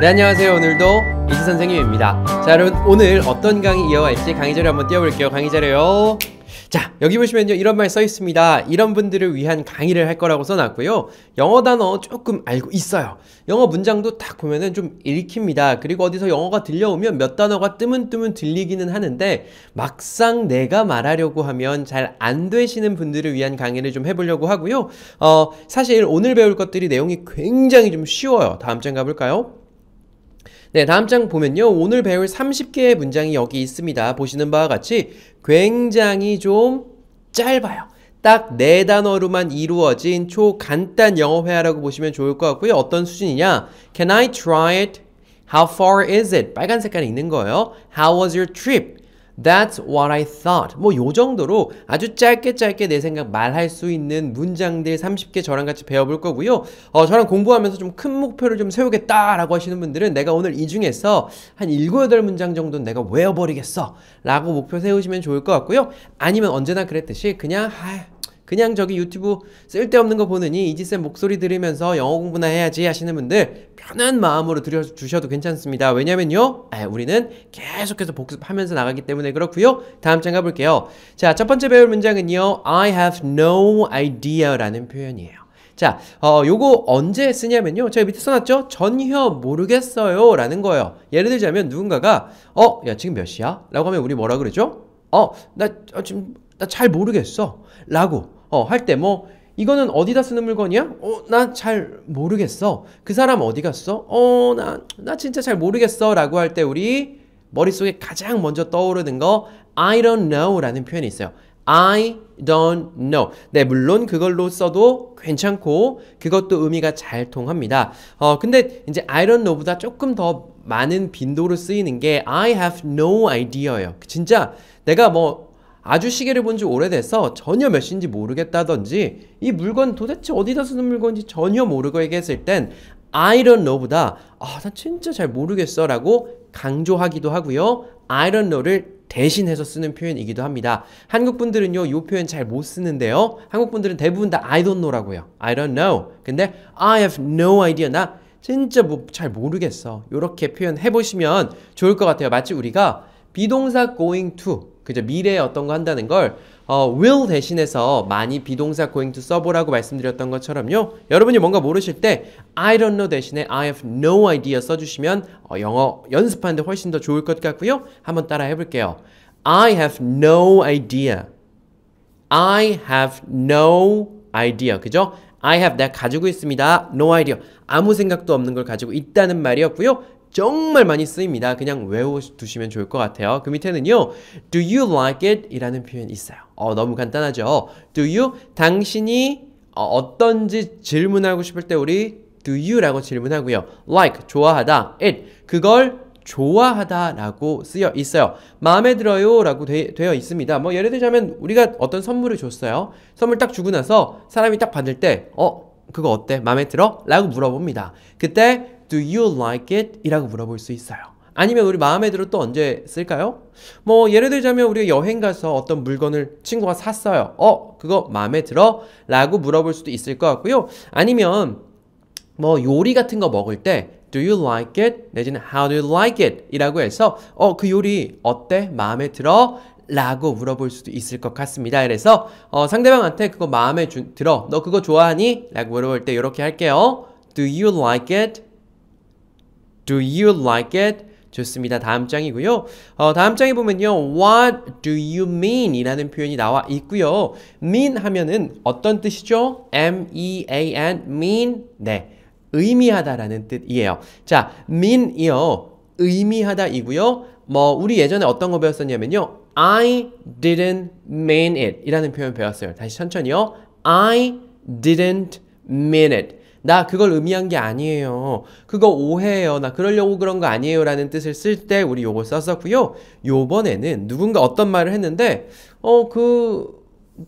네 안녕하세요 오늘도 이지 선생님입니다 자 여러분 오늘 어떤 강의 이어갈지 강의 자료 한번 띄워볼게요 강의 자료요 자 여기 보시면요 이런 말 써 있습니다 이런 분들을 위한 강의를 할 거라고 써놨고요 영어 단어 조금 알고 있어요 영어 문장도 딱 보면은 좀 읽힙니다 그리고 어디서 영어가 들려오면 몇 단어가 뜨문뜨문 들리기는 하는데 막상 내가 말하려고 하면 잘 안 되시는 분들을 위한 강의를 좀 해보려고 하고요 어 사실 오늘 배울 것들이 내용이 굉장히 좀 쉬워요 다음 장 가볼까요? 네, 다음 장 보면요. 오늘 배울 30개의 문장이 여기 있습니다. 보시는 바와 같이 굉장히 좀 짧아요. 딱 네 단어로만 이루어진 초간단 영어 회화라고 보시면 좋을 것 같고요. 어떤 수준이냐? Can I try it? How far is it? 빨간 색깔이 있는 거예요. How was your trip? That's what I thought. 뭐 요 정도로 아주 짧게 짧게 내 생각 말할 수 있는 문장들 30개 저랑 같이 배워볼 거고요. 어, 저랑 공부하면서 좀 큰 목표를 좀 세우겠다라고 하시는 분들은 내가 오늘 이 중에서 한 7, 8문장 정도는 내가 외워버리겠어 라고 목표 세우시면 좋을 것 같고요. 아니면 언제나 그랬듯이 그냥 아, 그냥 저기 유튜브 쓸데없는 거 보느니 이지쌤 목소리 들으면서 영어 공부나 해야지 하시는 분들 편한 마음으로 들여주셔도 괜찮습니다. 왜냐면요. 아, 우리는 계속해서 복습하면서 나가기 때문에 그렇고요. 다음 장 가볼게요. 자, 첫 번째 배울 문장은요. I have no idea라는 표현이에요. 자, 어, 요거 언제 쓰냐면요. 제가 밑에 써놨죠? 전혀 모르겠어요. 라는 거예요. 예를 들자면 누군가가, 어, 야, 지금 몇 시야? 라고 하면 우리 뭐라 그러죠? 어, 나, 어, 지금, 나 잘 모르겠어. 라고. 어, 할 때 뭐 이거는 어디다 쓰는 물건이야? 어, 나 잘 모르겠어. 그 사람 어디 갔어? 어, 나, 나 진짜 잘 모르겠어. 라고 할 때 우리 머릿속에 가장 먼저 떠오르는 거 I don't know 라는 표현이 있어요. I don't know. 네, 물론 그걸로 써도 괜찮고 그것도 의미가 잘 통합니다. 어, 근데 이제 I don't know보다 조금 더 많은 빈도로 쓰이는 게 I have no idea예요. 진짜 내가 뭐 아주 시계를 본 지 오래돼서 전혀 몇 시인지 모르겠다던지이 물건 도대체 어디다 쓰는 물건인지 전혀 모르고 얘기했을 땐 I don't know보다 아, 나 진짜 잘 모르겠어 라고 강조하기도 하고요. I don't know를 대신해서 쓰는 표현이기도 합니다. 한국 분들은요, 이 표현 잘 못 쓰는데요. 한국 분들은 대부분 다 I don't know라고요. I don't know. 근데 I have no idea. 나 진짜 뭐잘 모르겠어. 이렇게 표현해 보시면 좋을 것 같아요. 마치 우리가 비동사 going to 그죠? 미래에 어떤 거 한다는 걸 어, will 대신해서 많이 비동사 going to 써보라고 말씀드렸던 것처럼요. 여러분이 뭔가 모르실 때 I don't know 대신에 I have no idea 써주시면 어, 영어 연습하는데 훨씬 더 좋을 것 같고요. 한번 따라 해볼게요. I have no idea. I have no idea. 그죠? I have 내가 가지고 있습니다. No idea. 아무 생각도 없는 걸 가지고 있다는 말이었고요. 정말 많이 쓰입니다. 그냥 외워두시면 좋을 것 같아요. 그 밑에는요. Do you like it? 이라는 표현 있어요. 어, 너무 간단하죠. Do you? 당신이 어, 떤지 질문하고 싶을 때 우리 do you라고 질문하고요. like 좋아하다. it 그걸 좋아하다라고 쓰여 있어요. 마음에 들어요라고 되, 어 있습니다. 뭐 예를 들자면 우리가 어떤 선물을 줬어요. 선물 딱 주고 나서 사람이 딱 받을 때 어, 그거 어때? 마음에 들어? 라고 물어봅니다. 그때 Do you like it? 이라고 물어볼 수 있어요. 아니면 우리 마음에 들어 또 언제 쓸까요? 뭐 예를 들자면 우리가 여행 가서 어떤 물건을 친구가 샀어요. 어, 그거 마음에 들어? 라고 물어볼 수도 있을 것 같고요. 아니면 뭐 요리 같은 거 먹을 때 Do you like it? 내지는 How do you like it? 이라고 해서 어, 그 요리 어때? 마음에 들어? 라고 물어볼 수도 있을 것 같습니다. 그래서 어, 상대방한테 그거 마음에 주, 들어. 너 그거 좋아하니? 라고 물어볼 때 이렇게 할게요. Do you like it? Do you like it? 좋습니다. 다음 장이고요. 어, 다음 장에 보면요. What do you mean? 이라는 표현이 나와 있고요. mean 하면은 어떤 뜻이죠? m-e-a-n, mean. 네. 의미하다라는 뜻이에요. 자, mean이요. 의미하다이고요. 뭐 우리 예전에 어떤 거 배웠었냐면요. I didn't mean it 이라는 표현 배웠어요. 다시 천천히요. I didn't mean it. 나 그걸 의미한 게 아니에요. 그거 오해예요. 나 그러려고 그런 거 아니에요. 라는 뜻을 쓸 때 우리 요걸 썼었고요. 요번에는 누군가 어떤 말을 했는데, 어, 그,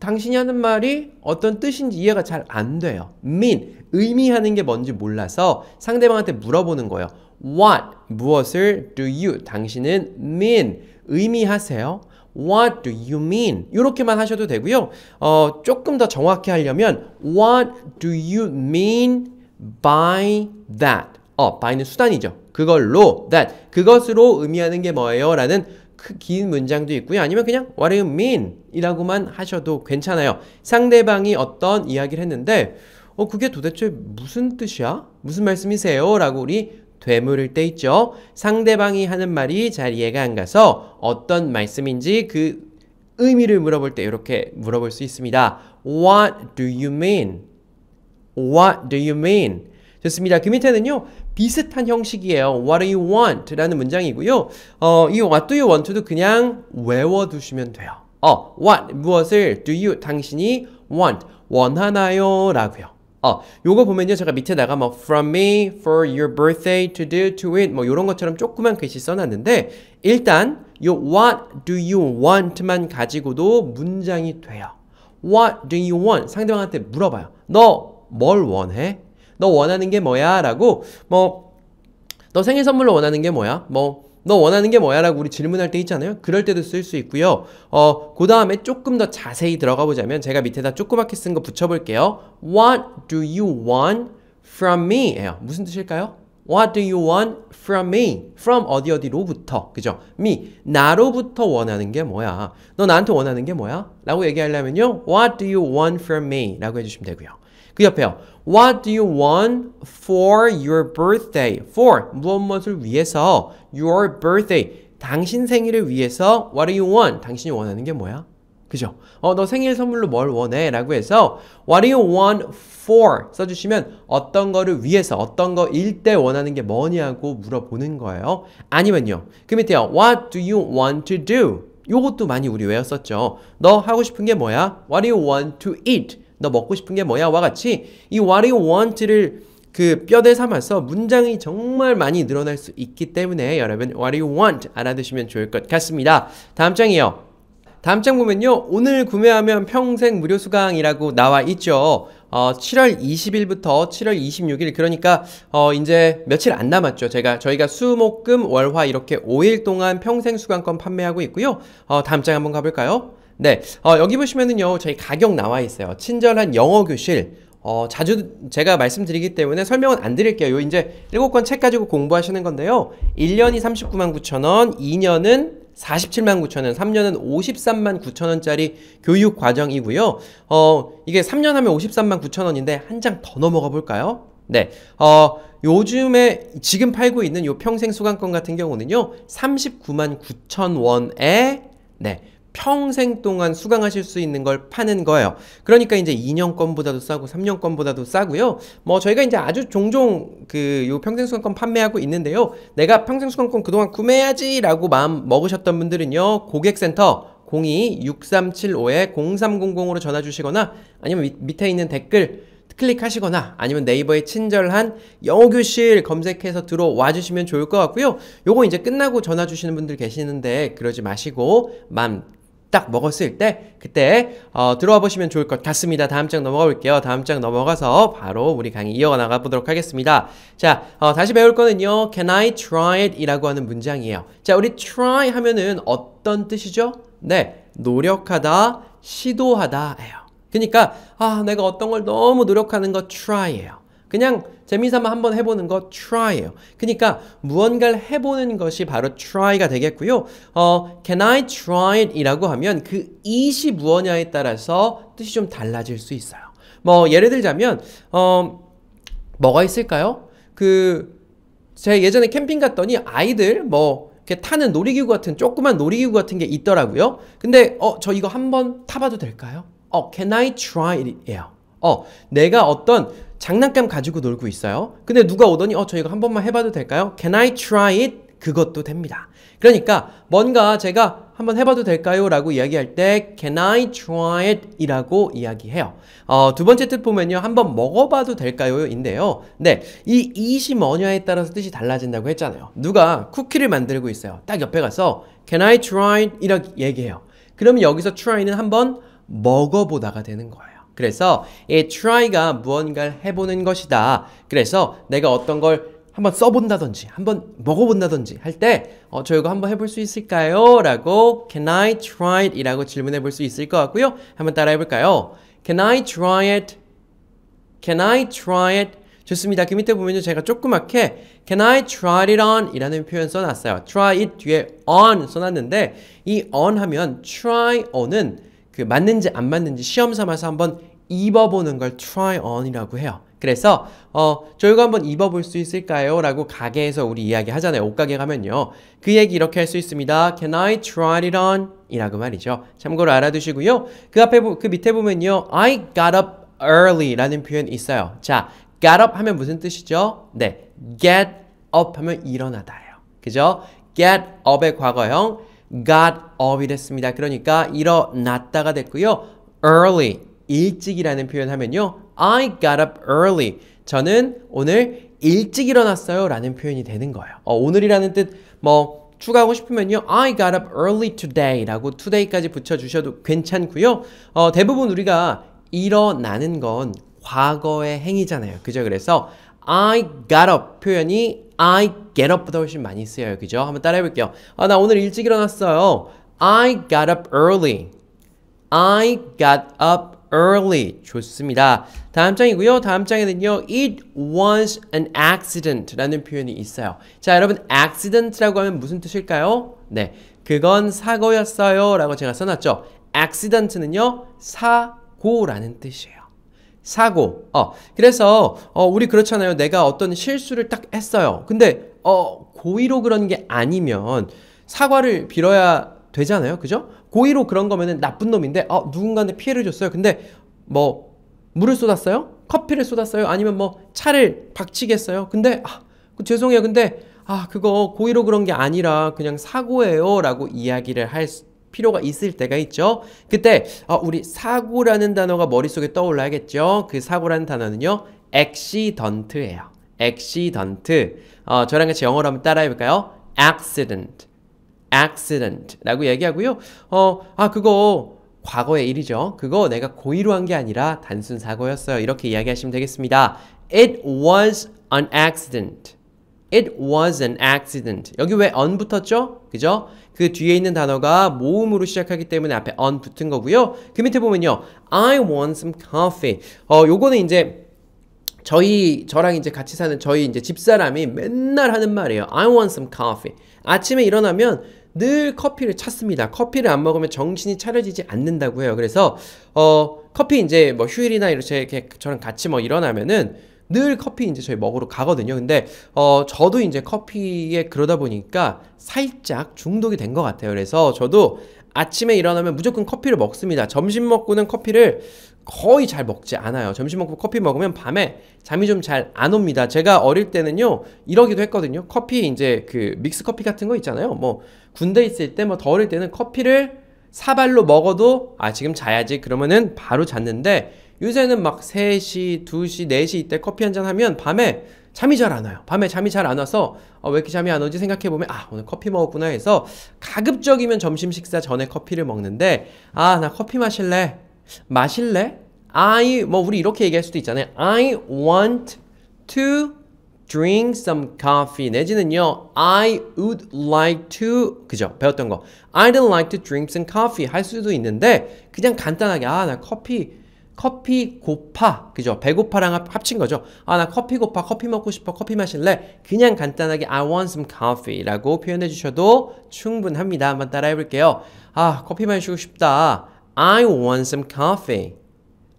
당신이 하는 말이 어떤 뜻인지 이해가 잘 안 돼요. mean, 의미하는 게 뭔지 몰라서 상대방한테 물어보는 거예요. what, 무엇을 do you, 당신은 mean, 의미하세요? What do you mean? 이렇게만 하셔도 되고요. 어, 조금 더 정확히 하려면 What do you mean by that? 어, by는 수단이죠. 그걸로 that 그것으로 의미하는 게 뭐예요? 라는 그 긴 문장도 있고요. 아니면 그냥 what do you mean? 이라고만 하셔도 괜찮아요. 상대방이 어떤 이야기를 했는데 어 그게 도대체 무슨 뜻이야? 무슨 말씀이세요? 라고 우리 되물을 때 있죠. 상대방이 하는 말이 잘 이해가 안 가서 어떤 말씀인지 그 의미를 물어볼 때 이렇게 물어볼 수 있습니다. What do you mean? What do you mean? 좋습니다. 그 밑에는요. 비슷한 형식이에요. What do you want? 라는 문장이고요. 어, 이 What do you want도 그냥 외워두시면 돼요. 어, what 무엇을 do you 당신이 want 원하나요? 라고요. 어, 요거 보면요. 제가 밑에 다가뭐 from me for your birthday to do to it 뭐 요런 것처럼 조그만 글씨 써놨는데 일단 요 what do you want만 가지고도 문장이 돼요. What do you want? 상대방한테 물어봐요. 너 뭘 원해? 너 원하는 게 뭐야? 라고 뭐 너 생일 선물로 원하는 게 뭐야? 뭐너 원하는 게 뭐야? 라고 우리 질문할 때 있잖아요. 그럴 때도 쓸 수 있고요. 어, 그 다음에 조금 더 자세히 들어가 보자면 제가 밑에다 조그맣게 쓴 거 붙여볼게요. What do you want from me? 에요 무슨 뜻일까요? What do you want from me? From 어디 어디로부터. 그죠? me. 나로부터 원하는 게 뭐야? 너 나한테 원하는 게 뭐야? 라고 얘기하려면요. What do you want from me? 라고 해주시면 되고요. 그 옆에요. What do you want for your birthday? For 무엇 무엇을 위해서 your birthday 당신 생일을 위해서 What do you want? 당신이 원하는 게 뭐야? 그죠? 어, 너 생일 선물로 뭘 원해? 라고 해서 What do you want for? 써주시면 어떤 거를 위해서 어떤 거일 때 원하는 게 뭐냐고 물어보는 거예요. 아니면요. 그 밑에요. What do you want to do? 요것도 많이 우리 외웠었죠. 너 하고 싶은 게 뭐야? What do you want to eat? 너 먹고 싶은 게 뭐야? 와 같이 이 what you want를 그 뼈대 삼아서 문장이 정말 많이 늘어날 수 있기 때문에 여러분 what you want 알아두시면 좋을 것 같습니다. 다음 장이요. 다음 장 보면요. 오늘 구매하면 평생 무료 수강이라고 나와 있죠. 어, 7월 20일부터 7월 26일 그러니까 어, 이제 며칠 안 남았죠. 제가 저희가 수목금 월화 이렇게 5일 동안 평생 수강권 판매하고 있고요. 어, 다음 장 한번 가볼까요? 네, 어, 여기 보시면은요, 저희 가격 나와 있어요. 친절한 영어 교실. 어, 자주 제가 말씀드리기 때문에 설명은 안 드릴게요. 요 이제 7권 책 가지고 공부하시는 건데요. 1년이 39만 9천 원, 2년은 47만 9천 원, 3년은 53만 9천 원짜리 교육 과정이고요. 어, 이게 3년 하면 53만 9천 원인데 한 장 더 넘어가 볼까요? 네. 어, 요즘에 지금 팔고 있는 요 평생 수강권 같은 경우는요. 39만 9천 원에 네. 평생 동안 수강하실 수 있는 걸 파는 거예요. 그러니까 이제 2년권보다도 싸고 3년권보다도 싸고요. 뭐 저희가 이제 아주 종종 그 요 평생 수강권 판매하고 있는데요. 내가 평생 수강권 그동안 구매해야지라고 마음 먹으셨던 분들은요. 고객센터 02-6375-0300으로 전화 주시거나 아니면 밑, 밑에 있는 댓글 클릭하시거나 아니면 네이버에 친절한 영어교실 검색해서 들어와 주시면 좋을 것 같고요. 요거 이제 끝나고 전화 주시는 분들 계시는데 그러지 마시고 맘딱 먹었을 때 그때 어, 들어와 보시면 좋을 것 같습니다. 다음 장 넘어가 볼게요. 다음 장 넘어가서 바로 우리 강의 이어가 나가 보도록 하겠습니다. 자, 어, 다시 배울 거는요. Can I try it? 이라고 하는 문장이에요. 자, 우리 try 하면은 어떤 뜻이죠? 네, 노력하다, 시도하다예요. 그러니까 아, 내가 어떤 걸 너무 노력하는 거 try예요. 그냥 재미삼아 한번 해보는 거 try예요. 그러니까 무언가를 해보는 것이 바로 try가 되겠고요. 어, can I try it? 이라고 하면 그 it이 무엇냐에 따라서 뜻이 좀 달라질 수 있어요. 뭐 예를 들자면 어, 뭐가 있을까요? 그 제가 예전에 캠핑 갔더니 아이들 뭐 이렇게 타는 놀이기구 같은 조그만 놀이기구 같은 게 있더라고요. 근데 어 저 이거 한번 타봐도 될까요? 어 can I try it? 예요. 어 내가 어떤 장난감 가지고 놀고 있어요. 근데 누가 오더니 어, 저희가한 번만 해봐도 될까요? Can I try it? 그것도 됩니다. 그러니까 뭔가 제가 한번 해봐도 될까요? 라고 이야기할 때 Can I try it? 이라고 이야기해요. 어, 두 번째 뜻 보면요. 한번 먹어봐도 될까요? 인데요. 네, 이 이시 뭐냐에 따라서 뜻이 달라진다고 했잖아요. 누가 쿠키를 만들고 있어요. 딱 옆에 가서 Can I try it? 이라고 얘기해요. 그러면 여기서 try는 한번 먹어보다가 되는 거예요. 그래서 이 try가 무언가를 해보는 것이다. 그래서 내가 어떤 걸 한번 써본다든지 한번 먹어본다든지 할때 어, 저희가 한번 해볼 수 있을까요? 라고 Can I try it? 이라고 질문해 볼 수 있을 것 같고요. 한번 따라 해볼까요? Can I try it? Can I try it? 좋습니다. 그 밑에 보면 제가 조그맣게 Can I try it on? 이라는 표현 써놨어요. try it 뒤에 on 써놨는데 이 on 하면 try on은 그 맞는지 안 맞는지 시험 삼아서 한번 입어보는 걸 try on이라고 해요. 그래서 어 저희가 한번 입어볼 수 있을까요? 라고 가게에서 우리 이야기 하잖아요. 옷가게 가면요. 그 얘기 이렇게 할 수 있습니다. Can I try it on? 이라고 말이죠. 참고로 알아두시고요. 그 앞에 그 밑에 보면요. I got up early 라는 표현 있어요. 자, g o t up 하면 무슨 뜻이죠? 네, get up 하면 일어나다예요. 그죠? get up의 과거형 got up이 됐습니다. 그러니까 일어났다가 됐고요. early, 일찍이라는 표현하면요. I got up early. 저는 오늘 일찍 일어났어요. 라는 표현이 되는 거예요. 어, 오늘이라는 뜻, 뭐, 추가하고 싶으면요. I got up early today 라고 today까지 붙여주셔도 괜찮고요. 어, 대부분 우리가 일어나는 건 과거의 행위잖아요. 그죠? 그래서 I got up 표현이 I get up보다 훨씬 많이 쓰여요. 그죠? 한번 따라해 볼게요. 아, 나 오늘 일찍 일어났어요. I got up early. I got up early. 좋습니다. 다음 장이고요. 다음 장에는요. It was an accident 라는 표현이 있어요. 자, 여러분 accident라고 하면 무슨 뜻일까요? 네. 그건 사고였어요 라고 제가 써놨죠. accident는요. 사고라는 뜻이에요. 사고. 어, 그래서, 어, 우리 그렇잖아요. 내가 어떤 실수를 딱 했어요. 근데, 어, 고의로 그런 게 아니면 사과를 빌어야 되잖아요. 그죠? 고의로 그런 거면은 나쁜 놈인데, 어, 누군가한테 피해를 줬어요. 근데, 뭐, 물을 쏟았어요? 커피를 쏟았어요? 아니면 뭐, 차를 박치겠어요? 근데, 아, 그 죄송해요. 근데, 아, 그거 고의로 그런 게 아니라 그냥 사고예요. 라고 이야기를 할 수, 필요가 있을 때가 있죠. 그때 어, 우리 사고라는 단어가 머릿속에 떠올라야겠죠. 그 사고라는 단어는요. a 시던트 d 예요 a 시던트 어, 저랑 같이 영어로 한번 따라해볼까요? accident, accident라고 얘기하고요. 어, 아 그거 과거의 일이죠. 그거 내가 고의로 한 게 아니라 단순 사고였어요. 이렇게 이야기하시면 되겠습니다. It was an accident. It was an accident. 여기 왜 on 붙었죠? 그죠? 그 뒤에 있는 단어가 모음으로 시작하기 때문에 앞에 on 붙은 거고요. 그 밑에 보면요. I want some coffee. 어, 요거는 이제 저희 저랑 이제 같이 사는 저희 이제 집사람이 맨날 하는 말이에요. I want some coffee. 아침에 일어나면 늘 커피를 찾습니다. 커피를 안 먹으면 정신이 차려지지 않는다고 해요. 그래서 어 커피 이제 뭐 휴일이나 이렇게 저랑 같이 뭐 일어나면은 늘 커피 이제 저희 먹으러 가거든요. 근데 어 저도 이제 커피에 그러다 보니까 살짝 중독이 된 것 같아요. 그래서 저도 아침에 일어나면 무조건 커피를 먹습니다. 점심 먹고는 커피를 거의 잘 먹지 않아요. 점심 먹고 커피 먹으면 밤에 잠이 좀 잘 안 옵니다. 제가 어릴 때는요, 이러기도 했거든요. 커피, 이제 그 믹스 커피 같은 거 있잖아요. 뭐, 군대 있을 때, 뭐, 더 어릴 때는 커피를 사발로 먹어도, 아, 지금 자야지. 그러면은 바로 잤는데, 요새는 막 3시, 2시, 4시 이때 커피 한 잔 하면 밤에 잠이 잘 안 와요. 밤에 잠이 잘 안 와서 어, 왜 이렇게 잠이 안 오지 생각해 보면 아 오늘 커피 먹었구나 해서 가급적이면 점심 식사 전에 커피를 먹는데 아 나 커피 마실래 마실래 I 뭐 우리 이렇게 얘기할 수도 있잖아요. I want to drink some coffee 내지는요 I would like to 그죠 배웠던 거 I'd like to drink some coffee 할 수도 있는데 그냥 간단하게 아 나 커피 커피 고파 그죠 배고파랑 합친 거죠 아나 커피 고파 커피 먹고 싶어 커피 마실래 그냥 간단하게 I want some coffee 라고 표현해 주셔도 충분합니다 한번 따라해 볼게요 아 커피 마시고 싶다 I want some coffee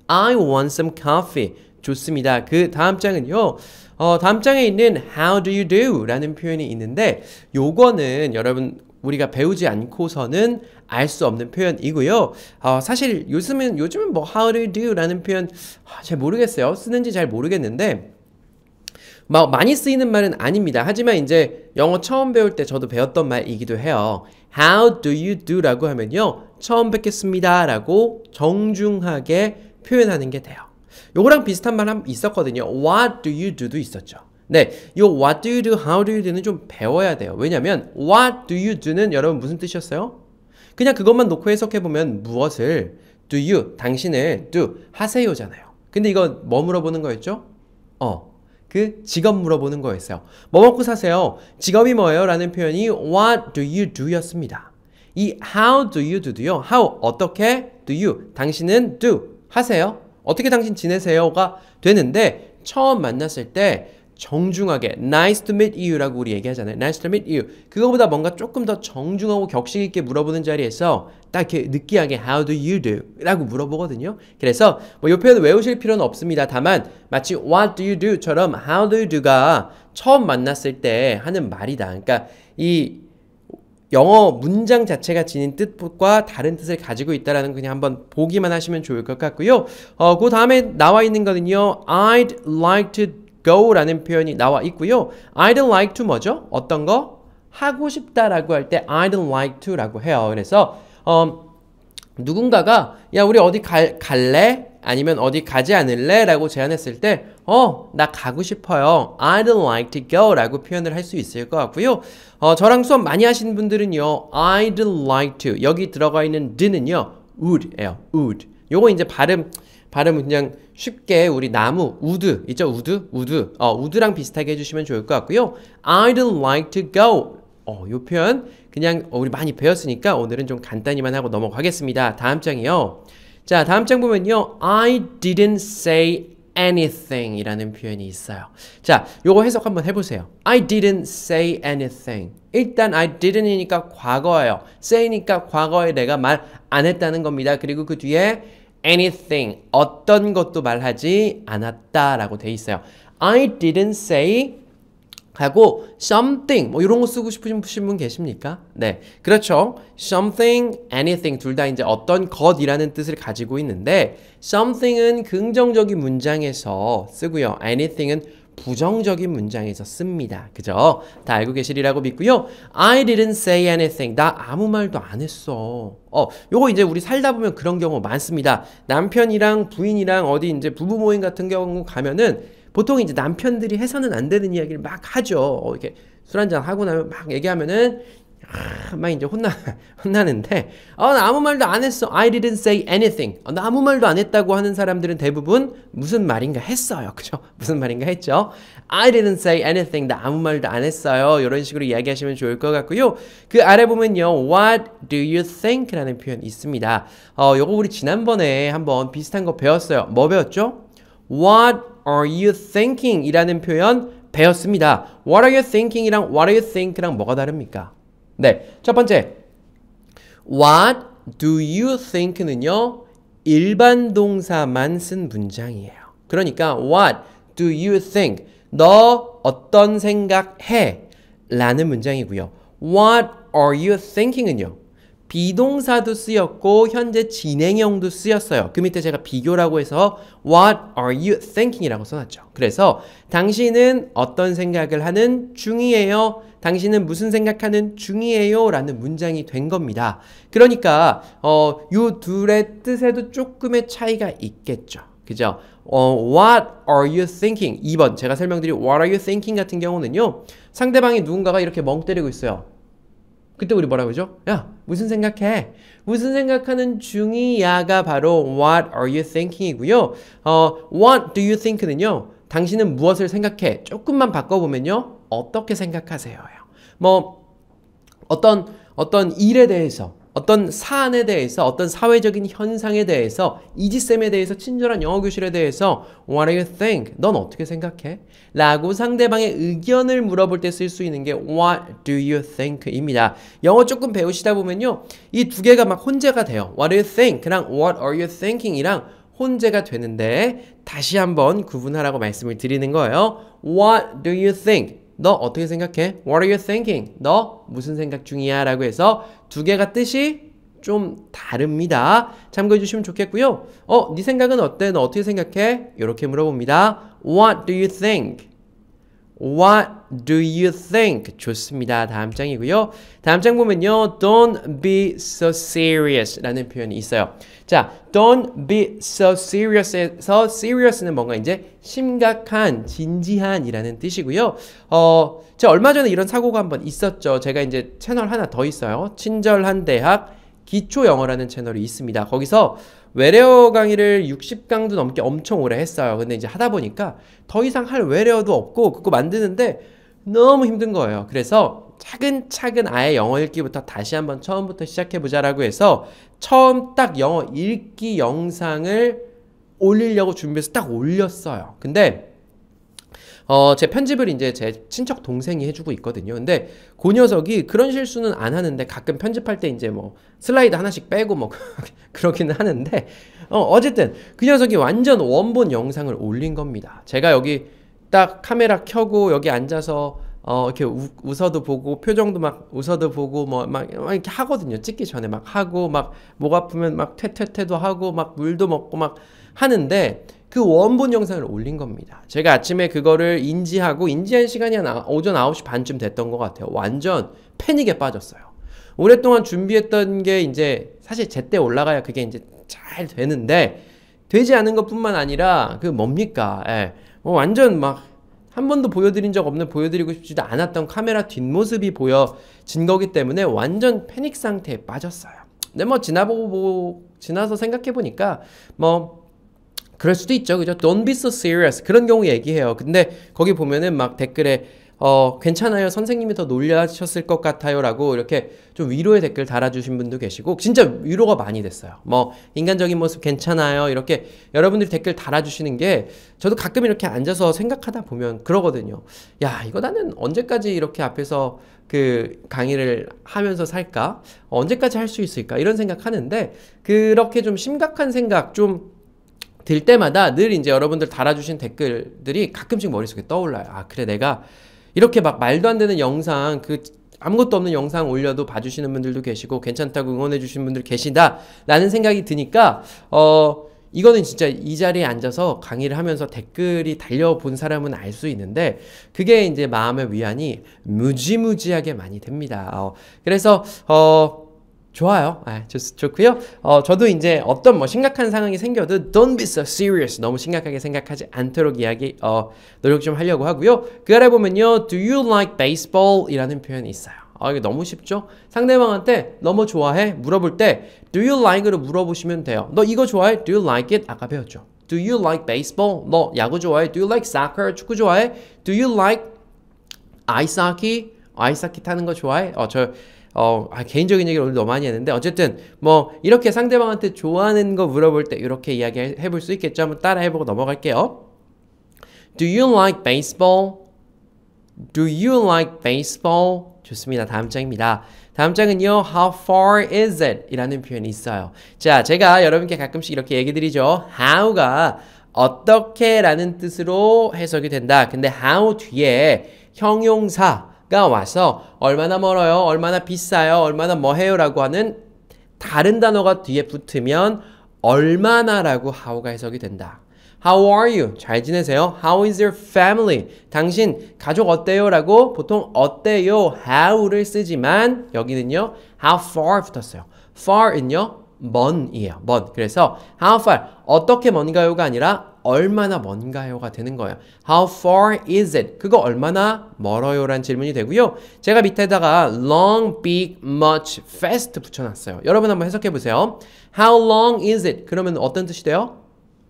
I want some coffee 좋습니다 그 다음 장은요 어, 다음 장에 있는 how do you do 라는 표현이 있는데 요거는 여러분 우리가 배우지 않고서는 알수 없는 표현이고요. 어, 사실 요즘은 요즘은 뭐 how do you do라는 표현 아, 잘 모르겠어요. 쓰는지 잘 모르겠는데 막 많이 쓰이는 말은 아닙니다. 하지만 이제 영어 처음 배울 때 저도 배웠던 말이기도 해요. How do you do라고 하면요. 처음 뵙겠습니다라고 정중하게 표현하는 게 돼요. 요거랑 비슷한 말한 있었거든요. What do you do도 있었죠. 네, 요 what do you do, how do you do는 좀 배워야 돼요. 왜냐면 what do you do는 여러분 무슨 뜻이었어요? 그냥 그것만 놓고 해석해보면 무엇을 do you, 당신을 do, 하세요잖아요. 근데 이건 뭐 물어보는 거였죠? 어, 그 직업 물어보는 거였어요. 뭐 먹고 사세요? 직업이 뭐예요? 라는 표현이 what do you do 였습니다. 이 how do you do도요. how, 어떻게 do you, 당신은 do, 하세요. 어떻게 당신 지내세요가 되는데 처음 만났을 때 정중하게 nice to meet you라고 우리 얘기하잖아요. nice to meet you. 그거보다 뭔가 조금 더 정중하고 격식 있게 물어보는 자리에서 딱 이렇게 느끼하게 how do you do? 라고 물어보거든요. 그래서 뭐이 표현 외우실 필요는 없습니다. 다만 마치 what do you do?처럼 how do you do가 처음 만났을 때 하는 말이다. 그러니까 이 영어 문장 자체가 지닌 뜻과 다른 뜻을 가지고 있다라는 그냥 한번 보기만 하시면 좋을 것 같고요. 어, 그 다음에 나와 있는 거는요. I'd like to go라는 표현이 나와 있고요. I'd like to 뭐죠? 어떤 거? 하고 싶다라고 할 때 I'd like to라고 해요. 그래서 어, 누군가가 야 우리 어디 갈, 갈래? 아니면 어디 가지 않을래? 라고 제안했을 때 어, 나 가고 싶어요. I'd like to go 라고 표현을 할 수 있을 것 같고요. 어, 저랑 수업 많이 하신 분들은요. I'd like to 여기 들어가 있는 d는요. would예요. would 요거 이제 발음 발음은 그냥 쉽게 우리 나무 우드 있죠 우드 우드 어 우드랑 비슷하게 해주시면 좋을 것 같고요. I'd like to go. 어이 표현 그냥 어, 우리 많이 배웠으니까 오늘은 좀 간단히만 하고 넘어가겠습니다. 다음 장이요. 자 다음 장 보면요. I didn't say anything 이라는 표현이 있어요. 자, 요거 해석 한번 해보세요. I didn't say anything. 일단 I didn't이니까 과거예요. say니까 과거에 내가 말 안 했다는 겁니다. 그리고 그 뒤에 anything, 어떤 것도 말하지 않았다라고 돼 있어요. I didn't say 하고 something 뭐 이런 거 쓰고 싶으신 분 계십니까? 네, 그렇죠. something, anything 둘 다 이제 어떤 것이라는 뜻을 가지고 있는데 something은 긍정적인 문장에서 쓰고요. anything은 부정적인 문장에서 씁니다. 그죠? 다 알고 계시리라고 믿고요. I didn't say anything. 나 아무 말도 안 했어. 어, 요거 이제 우리 살다 보면 그런 경우 많습니다. 남편이랑 부인이랑 어디 이제 부부 모임 같은 경우 가면은 보통 이제 남편들이 해서는 안 되는 이야기를 막 하죠. 어, 이렇게 술 한잔 하고 나면 막 얘기하면은 아, 막 이제 혼나 혼나는데 어, 나 아무 말도 안 했어. I didn't say anything. 어, 나 아무 말도 안 했다고 하는 사람들은 대부분 무슨 말인가 했어요. 그죠? 무슨 말인가 했죠? I didn't say anything. 나 아무 말도 안 했어요. 이런 식으로 이야기하시면 좋을 것 같고요. 그 아래 보면요. What do you think? 라는 표현 있습니다. 어, 요거 우리 지난번에 한번 비슷한 거 배웠어요. 뭐 배웠죠? What are you thinking? 이라는 표현 배웠습니다. What are you thinking? 이랑 What are you think? 랑 뭐가 다릅니까? 네, 첫 번째. What do you think는요? 일반 동사만 쓴 문장이에요. 그러니까 What do you think? 너 어떤 생각해? 라는 문장이고요. What are you thinking은요? 비동사도 쓰였고 현재 진행형도 쓰였어요. 그 밑에 제가 비교라고 해서 What are you thinking이라고 써놨죠. 그래서 당신은 어떤 생각을 하는 중이에요. 당신은 무슨 생각하는 중이에요 라는 문장이 된 겁니다. 그러니까 어, 요 둘의 뜻에도 조금의 차이가 있겠죠. 그죠? 어, what are you thinking? 2번 제가 설명드린 what are you thinking 같은 경우는요. 상대방이 누군가가 이렇게 멍 때리고 있어요. 그때 우리 뭐라고 하죠 야, 무슨 생각해? 무슨 생각하는 중이야가 바로 What are you thinking이고요. 어, What do you think는요. 당신은 무엇을 생각해? 조금만 바꿔보면요. 어떻게 생각하세요? 뭐 어떤 어떤 일에 대해서 어떤 사안에 대해서 어떤 사회적인 현상에 대해서 이지쌤에 대해서 친절한 영어 교실에 대해서 What do you think? 넌 어떻게 생각해? 라고 상대방의 의견을 물어볼 때 쓸 수 있는 게 What do you think? 입니다. 영어 조금 배우시다 보면요. 이 두 개가 막 혼재가 돼요. What do you think? 랑 What are you thinking? 이랑 혼재가 되는데 다시 한번 구분하라고 말씀을 드리는 거예요. What do you think? 너 어떻게 생각해? What are you thinking? 너 무슨 생각 중이야? 라고 해서 두 개가 뜻이 좀 다릅니다. 참고해 주시면 좋겠고요. 어, 네 생각은 어때? 너 어떻게 생각해? 이렇게 물어봅니다. What do you think? What do you think? 좋습니다. 다음 장이고요. 다음 장 보면요. Don't be so serious 라는 표현이 있어요. 자, don't be so serious에서 serious는 뭔가 이제 심각한, 진지한 이라는 뜻이고요. 어, 제가 얼마 전에 이런 사고가 한번 있었죠. 제가 이제 채널 하나 더 있어요. 친절한 대학 기초영어라는 채널이 있습니다. 거기서 외래어 강의를 60강도 넘게 엄청 오래 했어요. 근데 이제 하다 보니까 더 이상 할 외래어도 없고 그거 만드는데 너무 힘든 거예요. 그래서 차근차근 아예 영어 읽기부터 다시 한번 처음부터 시작해보자라고 해서 처음 딱 영어 읽기 영상을 올리려고 준비해서 딱 올렸어요. 근데 어, 제 편집을 이제 제 친척 동생이 해주고 있거든요. 근데 그 녀석이 그런 실수는 안 하는데 가끔 편집할 때 이제 뭐 슬라이드 하나씩 빼고 뭐 그러기는 하는데 어, 어쨌든 그 녀석이 완전 원본 영상을 올린 겁니다. 제가 여기 딱 카메라 켜고 여기 앉아서 어, 이렇게 우, 웃어도 보고, 표정도 막 웃어도 보고, 뭐, 막, 이렇게 하거든요. 찍기 전에 막 하고, 막, 목 아프면 막 퇴퇴퇴도 하고, 막 물도 먹고, 막 하는데, 그 원본 영상을 올린 겁니다. 제가 아침에 그거를 인지하고 인지한 시간이 한 아, 오전 9시 반쯤 됐던 것 같아요. 완전 패닉에 빠졌어요. 오랫동안 준비했던 게 이제 사실 제때 올라가야 그게 이제 잘 되는데 되지 않은 것뿐만 아니라 그 뭡니까? 예. 뭐 완전 막 한 번도 보여드린 적 없는 보여드리고 싶지도 않았던 카메라 뒷모습이 보여진 거기 때문에 완전 패닉 상태에 빠졌어요. 근데 뭐 지나보고 지나서 생각해 보니까 뭐 그럴 수도 있죠. 그죠? Don't be so serious. 그런 경우 얘기해요. 근데 거기 보면은 막 댓글에 어, 괜찮아요. 선생님이 더 놀라셨을 것 같아요. 라고 이렇게 좀 위로의 댓글 달아주신 분도 계시고, 진짜 위로가 많이 됐어요. 뭐, 인간적인 모습 괜찮아요. 이렇게 여러분들이 댓글 달아주시는 게, 저도 가끔 이렇게 앉아서 생각하다 보면 그러거든요. 야, 이거 나는 언제까지 이렇게 앞에서 그 강의를 하면서 살까? 언제까지 할 수 있을까? 이런 생각하는데, 그렇게 좀 심각한 생각, 좀들 때마다 늘 이제 여러분들 달아주신 댓글들이 가끔씩 머릿속에 떠올라요. 아, 그래, 내가 이렇게 막 말도 안 되는 영상, 그 아무것도 없는 영상 올려도 봐주시는 분들도 계시고, 괜찮다고 응원해주신 분들 계시다. 라는 생각이 드니까, 어, 이거는 진짜 이 자리에 앉아서 강의를 하면서 댓글이 달려본 사람은 알 수 있는데 그게 이제 마음의 위안이 무지무지하게 많이 됩니다. 어, 그래서 어 좋아요. 아, 좋, 좋고요. 어, 저도 이제 어떤 뭐 심각한 상황이 생겨도 don't be so serious. 너무 심각하게 생각하지 않도록 이야기 어, 노력 좀 하려고 하고요. 그 아래 보면요. do you like baseball? 이라는 표현이 있어요. 아, 이게 너무 쉽죠? 상대방한테 너무 좋아해? 물어볼 때 do you l i k e 로 물어보시면 돼요. 너 이거 좋아해? do you like it? 아까 배웠죠. do you like baseball? 너 야구 좋아해? do you like soccer? 축구 좋아해? do you like ice hockey? 아이스하키 타는 거 좋아해? 어, 저, 어, 아, 개인적인 얘기를 오늘 너무 많이 했는데, 어쨌든, 뭐, 이렇게 상대방한테 좋아하는 거 물어볼 때, 이렇게 이야기 해볼 수 있겠죠? 한번 따라 해보고 넘어갈게요. Do you like baseball? Do you like baseball? 좋습니다. 다음 장입니다. 다음 장은요, how far is it? 이라는 표현이 있어요. 자, 제가 여러분께 가끔씩 이렇게 얘기 드리죠. how가 어떻게 라는 뜻으로 해석이 된다. 근데 how 뒤에 형용사, 가 와서 얼마나 멀어요, 얼마나 비싸요, 얼마나 뭐해요 라고 하는 다른 단어가 뒤에 붙으면 얼마나라고 how가 해석이 된다. How are you? 잘 지내세요? How is your family? 당신 가족 어때요? 라고 보통 어때요? how를 쓰지만 여기는요. how far 붙었어요. far은요. 먼이에요. 먼. 그래서 how far 어떻게 먼가요가 아니라 얼마나 먼가요가 되는 거예요. How far is it? 그거 얼마나 멀어요 라는 질문이 되고요. 제가 밑에다가 long, big, much, fast 붙여놨어요. 여러분 한번 해석해 보세요. How long is it? 그러면 어떤 뜻이 돼요?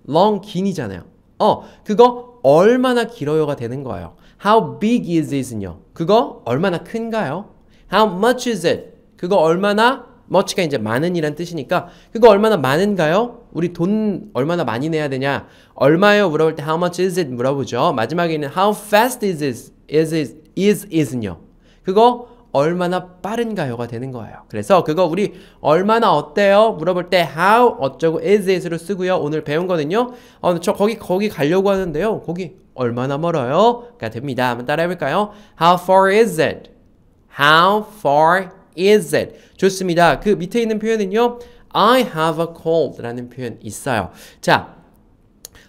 long 긴이잖아요. 어, 그거 얼마나 길어요가 되는 거예요. How big is it은요? 그거 얼마나 큰가요? How much is it? 그거 얼마나 m u c 가 이제 많은이란 뜻이니까 그거 얼마나 많은가요? 우리 돈 얼마나 많이 내야 되냐? 얼마요? 물어볼 때 how much is it 물어보죠. 마지막에 는 how fast is it? is it is is는요. 그거 얼마나 빠른가요가 되는 거예요. 그래서 그거 우리 얼마나 어때요? 물어볼 때 how 어쩌고 is i t 로 쓰고요. 오늘 배운 거는요. 어, 저 거기 거기 가려고 하는데요. 거기 얼마나 멀어요?가 됩니다. 한번 따라해 볼까요? How far is it? How far is it? 좋습니다. 그 밑에 있는 표현은요. I have a cold 라는 표현 있어요. 자,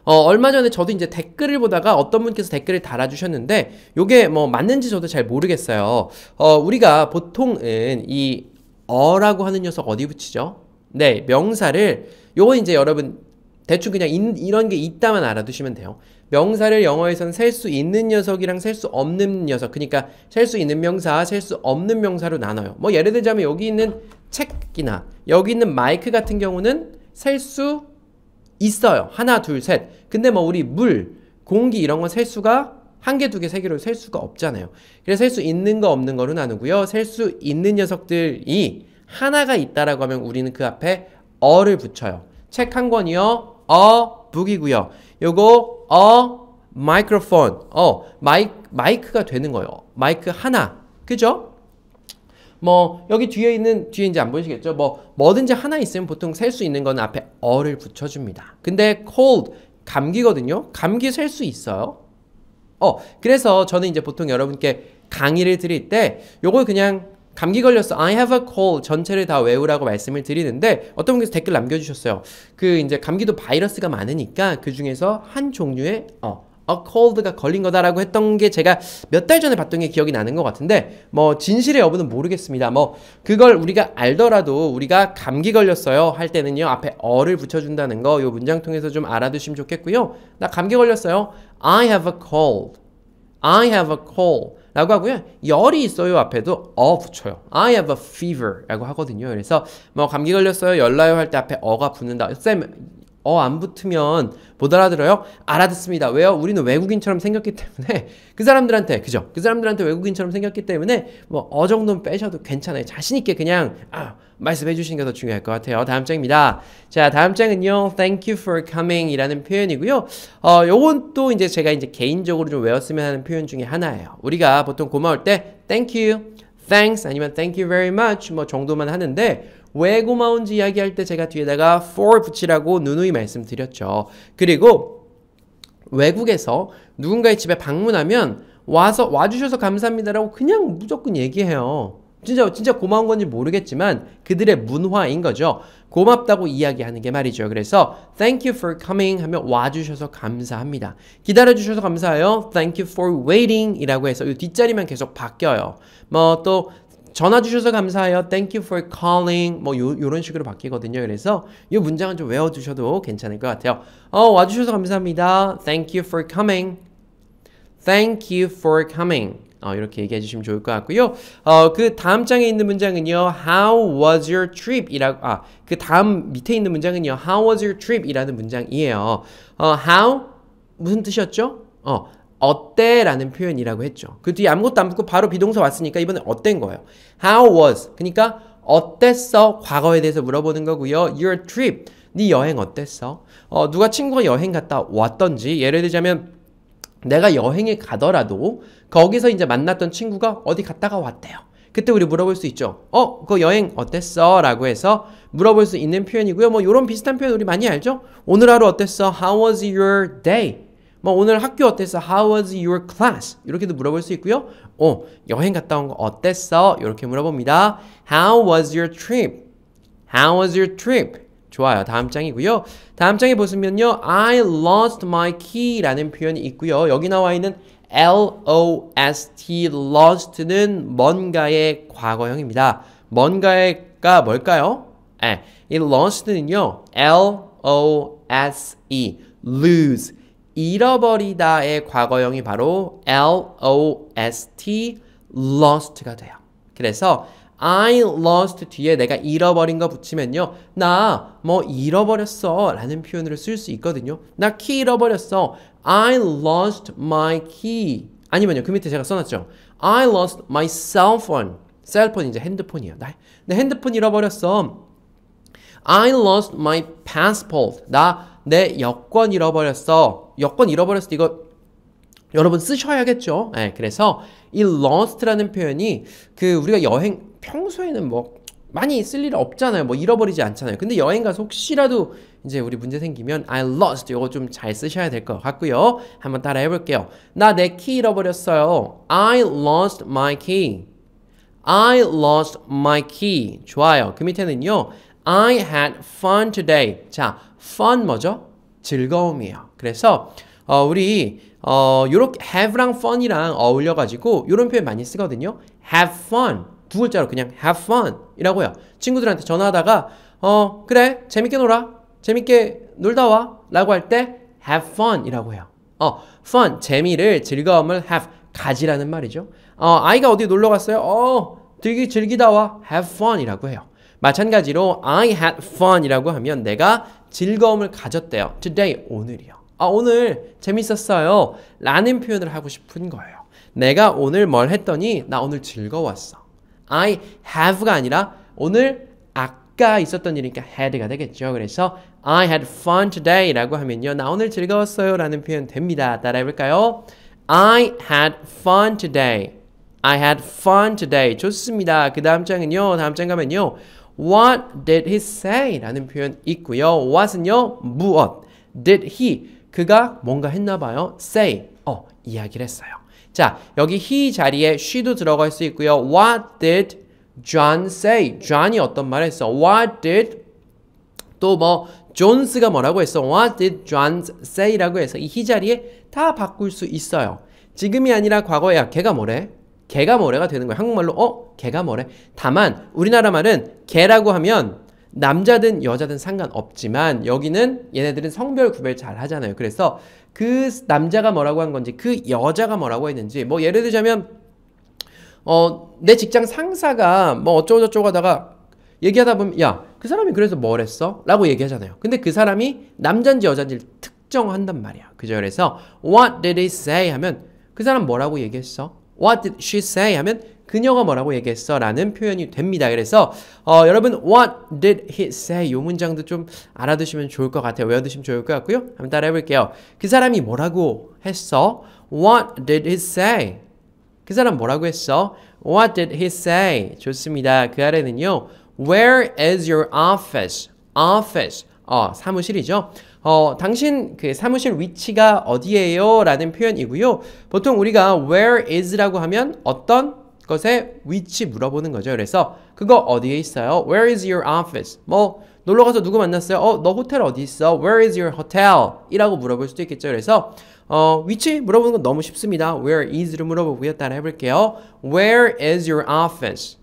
어, 얼마 전에 저도 이제 댓글을 보다가 어떤 분께서 댓글을 달아주셨는데, 요게 뭐 맞는지 저도 잘 모르겠어요. 어, 우리가 보통은 이 어라고 하는 녀석 어디 붙이죠? 네, 명사를 요거 이제 여러분 대충 그냥 인, 이런 게 있다만 알아두시면 돼요. 명사를 영어에선 셀 수 있는 녀석이랑 셀 수 없는 녀석. 그러니까 셀 수 있는 명사, 셀 수 없는 명사로 나눠요. 뭐 예를 들자면 여기 있는 책이나 여기 있는 마이크 같은 경우는 셀 수 있어요. 하나, 둘, 셋. 근데 뭐 우리 물, 공기 이런 건 셀 수가 한 개, 두 개, 세 개로 셀 수가 없잖아요. 그래서 셀 수 있는 거 없는 거로 나누고요. 셀 수 있는 녀석들이 하나가 있다라고 하면 우리는 그 앞에 어를 붙여요. 책 한 권이요. 어 북이고요. 요거 어 마이크로폰 어 마이 마이크가 되는 거예요. 마이크 하나 그죠? 뭐 여기 뒤에 있는 뒤에 이제 안 보이시겠죠? 뭐 뭐든지 하나 있으면 보통 셀 수 있는 건 앞에 어를 붙여줍니다. 근데 cold 감기거든요. 감기 셀 수 있어요. 어 그래서 저는 이제 보통 여러분께 강의를 드릴 때 요걸 그냥 감기 걸렸어. I have a cold. 전체를 다 외우라고 말씀을 드리는데 어떤 분께서 댓글 남겨주셨어요. 그 이제 감기도 바이러스가 많으니까 그 중에서 한 종류의 어, a cold가 걸린 거다라고 했던 게 제가 몇 달 전에 봤던 게 기억이 나는 것 같은데 뭐 진실의 여부는 모르겠습니다. 뭐 그걸 우리가 알더라도 우리가 감기 걸렸어요 할 때는요 앞에 어를 붙여준다는 거요 문장 통해서 좀 알아두시면 좋겠고요. 나 감기 걸렸어요. I have a cold. I have a cold. 라고 하고요. 열이 있어요 앞에도 어 붙여요. I have a fever 라고 하거든요. 그래서 뭐 감기 걸렸어요. 열나요 할 때 앞에 어가 붙는다. 쌤 어안 붙으면 못 알아들어요? 알아듣습니다. 왜요? 우리는 외국인처럼 생겼기 때문에 그 사람들한테 그죠? 그 사람들한테 외국인처럼 생겼기 때문에 뭐 어 정도는 빼셔도 괜찮아요. 자신 있게 그냥 아, 말씀해 주시는 게 더 중요할 것 같아요. 다음 장입니다. 자, 다음 장은요. Thank you for coming 이라는 표현이고요. 어, 요건 또 이제 제가 이제 개인적으로 좀 외웠으면 하는 표현 중에 하나예요. 우리가 보통 고마울 때 thank you, thanks 아니면 thank you very much 뭐 정도만 하는데 왜 고마운지 이야기할 때 제가 뒤에다가 for 붙이라고 누누이 말씀드렸죠. 그리고 외국에서 누군가의 집에 방문하면 와서 와주셔서 감사합니다라고 그냥 무조건 얘기해요. 진짜 진짜 고마운 건지 모르겠지만 그들의 문화인 거죠. 고맙다고 이야기하는 게 말이죠. 그래서 thank you for coming 하면 와주셔서 감사합니다. 기다려주셔서 감사해요. thank you for waiting 이라고 해서 이 뒷자리만 계속 바뀌어요. 뭐또 전화 주셔서 감사해요. Thank you for calling. 뭐 요, 런 식으로 바뀌거든요. 그래서 이 문장은 좀 외워두셔도 괜찮을 것 같아요. 어, 와주셔서 감사합니다. Thank you for coming. Thank you for coming. 어, 이렇게 얘기해 주시면 좋을 것 같고요. 어, 그 다음 장에 있는 문장은요. How was your trip? 이라고 아, 그 다음 밑에 있는 문장은요. How was your trip? 이라는 문장이에요. 어, how 무슨 뜻이었죠? 어, 어때? 라는 표현이라고 했죠. 그 뒤에 아무것도 안 붙고 바로 비동사 왔으니까 이번엔 어땠인 거예요. How was? 그러니까 어땠어? 과거에 대해서 물어보는 거고요. Your trip. 네 여행 어땠어? 어, 누가 친구가 여행 갔다 왔던지 예를 들자면 내가 여행에 가더라도 거기서 이제 만났던 친구가 어디 갔다가 왔대요. 그때 우리 물어볼 수 있죠. 어, 그 여행 어땠어? 라고 해서 물어볼 수 있는 표현이고요. 뭐 이런 비슷한 표현 우리 많이 알죠? 오늘 하루 어땠어? How was your day? 뭐 오늘 학교 어땠어? How was your class? 이렇게도 물어볼 수 있고요. 어, 여행 갔다 온 거 어땠어? 이렇게 물어봅니다. How was your trip? How was your trip? 좋아요. 다음 장이고요. 다음 장에 보시면요. I lost my key라는 표현이 있고요. 여기 나와 있는 lost, lost는 뭔가의 과거형입니다. 뭔가가 뭘까요? 에, 예, 이 lost는요. l o s e, lose 잃어버리다의 과거형이 바로 lost, lost가 돼요. 그래서 I lost 뒤에 내가 잃어버린 거 붙이면요. 나 뭐 잃어버렸어 라는 표현으로 쓸 수 있거든요. 나 키 잃어버렸어. I lost my key. 아니면요. 그 밑에 제가 써놨죠. I lost my cell phone. 셀폰 이제 핸드폰이에요. 나, 내 핸드폰 잃어버렸어. I lost my passport. 나내 여권 잃어버렸어. 여권 잃어버렸어. 이거 여러분 쓰셔야겠죠. 네, 그래서 이 lost라는 표현이 그 우리가 여행 평소에는 뭐 많이 쓸일이 없잖아요. 뭐 잃어버리지 않잖아요. 근데 여행 가서 혹시라도 이제 우리 문제 생기면 I lost 이거 좀 잘 쓰셔야 될 것 같고요. 한번 따라 해볼게요. 나 내 키 잃어버렸어요. I lost my key. I lost my key. 좋아요. 그 밑에는요. I had fun today. 자, fun 뭐죠? 즐거움이에요. 그래서 어, 우리 어, 요렇게 have랑 fun이랑 어울려가지고 요런 표현 많이 쓰거든요. have fun 두 글자로 그냥 have fun 이라고요. 친구들한테 전화하다가 어 그래 재밌게 놀아 재밌게 놀다 와 라고 할 때 have fun 이라고 해요. 어 fun 재미를 즐거움을 have 가지라는 말이죠. 어 아이가 어디 놀러 갔어요? 어 즐기 즐기다 와 have fun 이라고 해요. 마찬가지로 I had fun이라고 하면 내가 즐거움을 가졌대요. Today, 오늘이요. 아, 오늘 재밌었어요. 라는 표현을 하고 싶은 거예요. 내가 오늘 뭘 했더니 나 오늘 즐거웠어. I have가 아니라 오늘 아까 있었던 일이니까 had가 되겠죠. 그래서 I had fun today라고 하면요. 나 오늘 즐거웠어요 라는 표현 됩니다. 따라해 볼까요? I had fun today. I had fun today. 좋습니다. 그 다음 장은요. 다음 장 가면요. What did he say? 라는 표현 있고요. What은요, 무엇. Did he, 그가 뭔가 했나 봐요. Say, 어, 이야기를 했어요. 자, 여기 he 자리에 she도 들어갈 수 있고요. What did John say? John이 어떤 말을 했어? What did 또뭐 존스가 뭐라고 했어? What did John say? 라고 해서 이 he 자리에 다 바꿀 수 있어요. 지금이 아니라 과거야. 걔가 뭐래? 개가 뭐래가 되는 거야 한국말로 어? 개가 뭐래? 다만 우리나라 말은 개라고 하면 남자든 여자든 상관없지만 여기는 얘네들은 성별 구별 잘 하잖아요. 그래서 그 남자가 뭐라고 한 건지 그 여자가 뭐라고 했는지 뭐 예를 들자면 어 내 직장 상사가 뭐 어쩌고 저쩌고 하다가 얘기하다 보면 야 그 사람이 그래서 뭘 했어? 라고 얘기하잖아요. 근데 그 사람이 남잔지 여잔지를 특정한단 말이야. 그죠? 그래서 what did he say 하면 그 사람 뭐라고 얘기했어? What did she say? 하면 그녀가 뭐라고 얘기했어? 라는 표현이 됩니다. 그래서 어, 여러분 What did he say? 이 문장도 좀 알아두시면 좋을 것 같아요. 외워두시면 좋을 것 같고요. 한번 따라해볼게요. 그 사람이 뭐라고 했어? What did he say? 그 사람 뭐라고 했어? What did he say? 좋습니다. 그 아래는요. Where is your office? Office. 어, 사무실이죠. 어, 당신 그 사무실 위치가 어디예요? 라는 표현이고요. 보통 우리가 where is라고 하면 어떤 것의 위치 물어보는 거죠. 그래서 그거 어디에 있어요? Where is your office? 뭐 놀러 가서 누구 만났어요? 어, 너 호텔 어디 있어? Where is your hotel? 이라고 물어볼 수도 있겠죠. 그래서 어, 위치 물어보는 건 너무 쉽습니다. Where is를 물어보고요. 따라 해볼게요. Where is your office?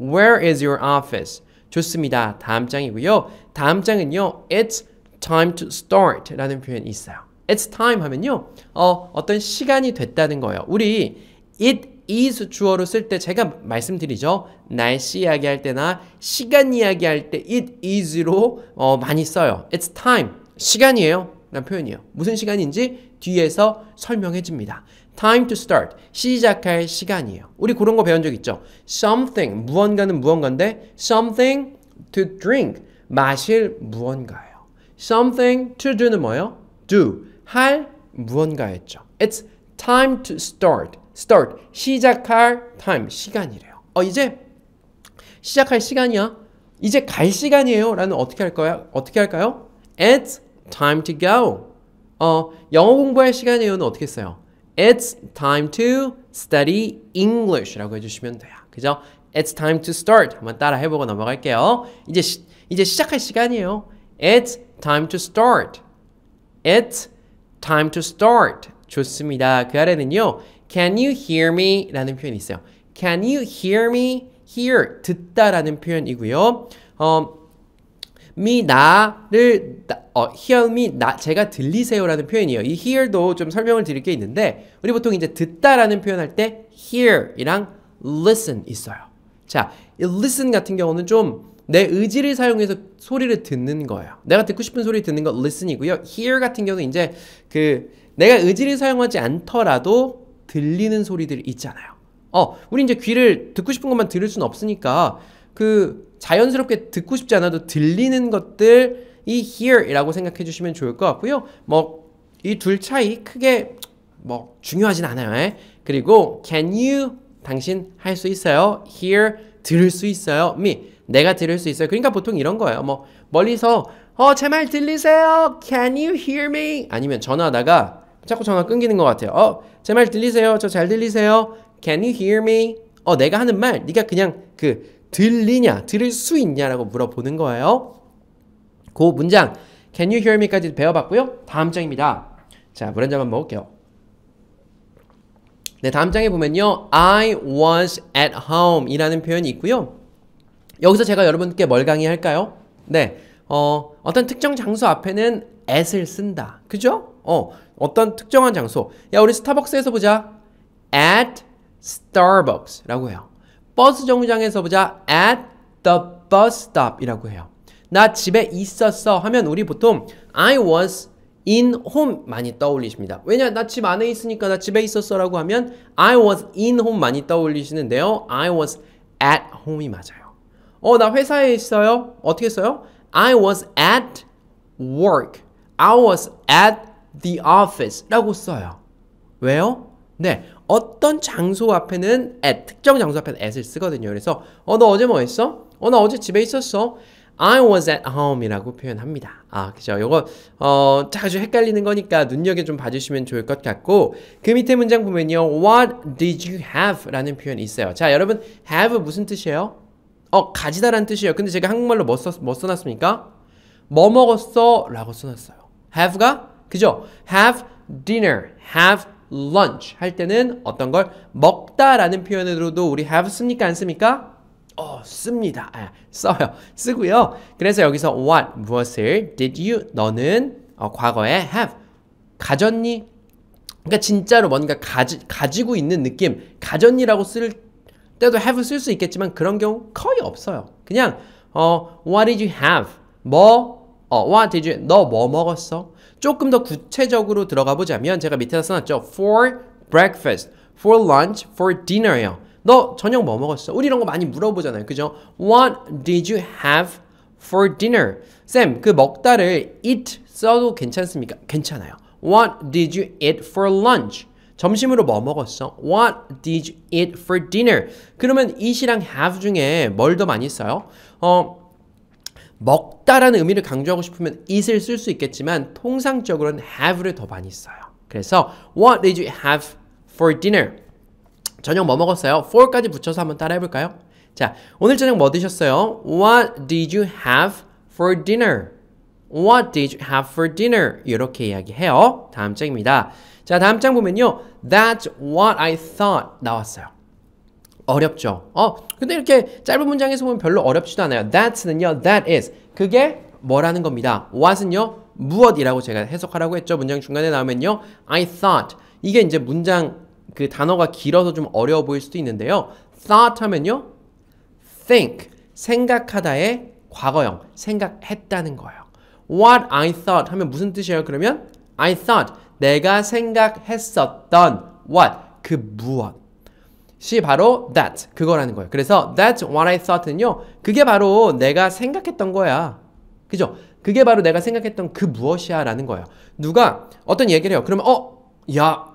Where is your office? 좋습니다. 다음 장이고요. 다음 장은요. It's time to start 라는 표현이 있어요. It's time 하면요. 어, 어떤 시간이 됐다는 거예요. 우리 it is 주어로 쓸 때 제가 말씀드리죠. 날씨 이야기할 때나 시간 이야기할 때 it is로 어, 많이 써요. It's time. 시간이에요. 라는 표현이에요. 무슨 시간인지 뒤에서 설명해 줍니다. time to start. 시작할 시간이에요. 우리 그런 거 배운 적 있죠. something. 무언가는 무언가인데 something to drink. 마실 무언가요. something to do는 뭐예요? do 할 무언가였죠. It's time to start. start 시작할 time 시간이래요. 어 이제 시작할 시간이야. 이제 갈 시간이에요. 라는 어떻게 할 거야? 어떻게 할까요? It's time to go. 어 영어 공부할 시간이에요는 어떻게 써요? It's time to study English라고 해주시면 돼요. 그죠? It's time to start. 한번 따라 해보고 넘어갈게요. 이제 시, 이제 시작할 시간이에요. It's time to start. It's time to start. 좋습니다. 그 아래는요. Can you hear me? 라는 표현이 있어요. Can you hear me? hear 듣다라는 표현이고요. 어, me 나를 어, hear me 나 제가 들리세요라는 표현이에요. 이 hear도 좀 설명을 드릴 게 있는데 우리 보통 이제 듣다라는 표현할 때 hear이랑 listen 있어요. 자, listen 같은 경우는 좀내 의지를 사용해서 소리를 듣는 거예요. 내가 듣고 싶은 소리 듣는 건 listen이고요. hear 같은 경우는 이제 그 내가 의지를 사용하지 않더라도 들리는 소리들 있잖아요. 어, 우리 이제 귀를 듣고 싶은 것만 들을 순 없으니까 그 자연스럽게 듣고 싶지 않아도 들리는 것들 이 hear이라고 생각해 주시면 좋을 것 같고요. 뭐 이 둘 차이 크게 뭐 중요하진 않아요. 그리고 can you 당신 할 수 있어요. hear 들을 수 있어요. me 내가 들을 수 있어요. 그러니까 보통 이런 거예요. 뭐 멀리서 어 제 말 들리세요? Can you hear me? 아니면 전화하다가 자꾸 전화 끊기는 것 같아요. 어제 말 들리세요? 저 잘 들리세요? Can you hear me? 어 내가 하는 말 네가 그냥 그 들리냐 들을 수 있냐라고 물어보는 거예요. 그 문장 Can you hear me까지 배워봤고요. 다음 장입니다. 자, 물한 잔만 먹을게요. 네, 다음 장에 보면요. I was at home 이라는 표현이 있고요. 여기서 제가 여러분께 뭘 강의할까요? 네, 어, 어떤 특정 장소 앞에는 at을 쓴다. 그죠? 어, 어떤 특정한 장소. 야, 우리 스타벅스에서 보자. at Starbucks라고 해요. 버스 정류장에서 보자. at the bus stop이라고 해요. 나 집에 있었어 하면 우리 보통 I was in home 많이 떠올리십니다. 왜냐, 나 집 안에 있으니까 나 집에 있었어 라고 하면 I was in home 많이 떠올리시는데요. I was at home이 맞아요. 어, 나 회사에 있어요. 어떻게 써요? I was at work. I was at the office. 라고 써요. 왜요? 네. 어떤 장소 앞에는 at, 특정 장소 앞에는 at을 쓰거든요. 그래서, 어, 너 어제 뭐 했어? 어, 나 어제 집에 있었어. I was at home 이라고 표현합니다. 아, 그죠. 요거, 어, 자주 헷갈리는 거니까 눈여겨 좀 봐주시면 좋을 것 같고, 그 밑에 문장 보면요. What did you have? 라는 표현이 있어요. 자, 여러분, have 무슨 뜻이에요? 어 가지다란 뜻이에요 근데 제가 한국말로 뭐, 써, 뭐 써놨습니까? 뭐 먹었어? 라고 써놨어요 have가 그죠? have dinner, have lunch 할 때는 어떤 걸 먹다 라는 표현으로도 우리 have 씁니까 안 씁니까? 어, 씁니다. 아, 써요. 쓰고요. 그래서 여기서 what, 무엇을, did you, 너는 어, 과거에 have, 가졌니? 그러니까 진짜로 뭔가 가지, 가지고 있는 느낌, 가졌니라고 쓸 때도 have을 쓸수 있겠지만 그런 경우 거의 없어요. 그냥 어 what did you have? 뭐? 어 what did you 너 뭐 먹었어? 조금 더 구체적으로 들어가 보자면 제가 밑에다 써놨죠. for breakfast, for lunch, for dinner요. 너 저녁 뭐 먹었어? 우리 이런 거 많이 물어보잖아요. 그죠? What did you have for dinner? 쌤, 그 먹다를 eat 써도 괜찮습니까? 괜찮아요. What did you eat for lunch? 점심으로 뭐 먹었어? What did you eat for dinner? 그러면 it이랑 have 중에 뭘 더 많이 써요? 어, 먹다라는 의미를 강조하고 싶으면 it을 쓸 수 있겠지만 통상적으로는 have를 더 많이 써요. 그래서 What did you have for dinner? 저녁 뭐 먹었어요? for까지 붙여서 한번 따라해볼까요? 자, 오늘 저녁 뭐 드셨어요? What did you have for dinner? What did you have for dinner? 이렇게 이야기해요. 다음 장입니다. 자, 다음 장 보면요. That's what I thought 나왔어요. 어렵죠. 어, 근데 이렇게 짧은 문장에서 보면 별로 어렵지도 않아요. That's는요, that is. 그게 뭐라는 겁니다. what은요, 무엇이라고 제가 해석하라고 했죠. 문장 중간에 나오면요. I thought. 이게 이제 문장 그 단어가 길어서 좀 어려워 보일 수도 있는데요. thought 하면요. think. 생각하다의 과거형. 생각했다는 거예요. What I thought 하면 무슨 뜻이에요? 그러면 I thought. 내가 생각했었던 what 그 무엇 시 바로 that 그거라는 거예요. 그래서 that's what I thought은요. 그게 바로 내가 생각했던 거야. 그죠? 그게 바로 내가 생각했던 그 무엇이야라는 거예요. 누가 어떤 얘기를 해요. 그러면 어, 야,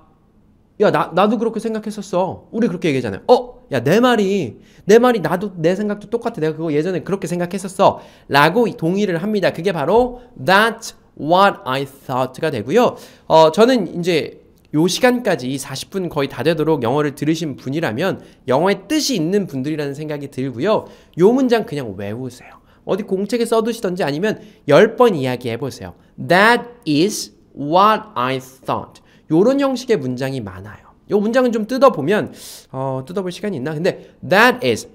야 나, 나도 그렇게 생각했었어. 우리 그렇게 얘기하잖아요. 어, 야 내 말이 내 말이 나도 내 생각도 똑같아. 내가 그거 예전에 그렇게 생각했었어. 라고 동의를 합니다. 그게 바로 that what I thought가 되고요. 어, 저는 이제 요 시간까지 40분 거의 다 되도록 영어를 들으신 분이라면 영어의 뜻이 있는 분들이라는 생각이 들고요. 요 문장 그냥 외우세요. 어디 공책에 써두시던지 아니면 10번 이야기해보세요. That is what I thought. 요런 형식의 문장이 많아요. 요 문장은 좀 뜯어보면 어, 뜯어볼 시간이 있나? 근데 that is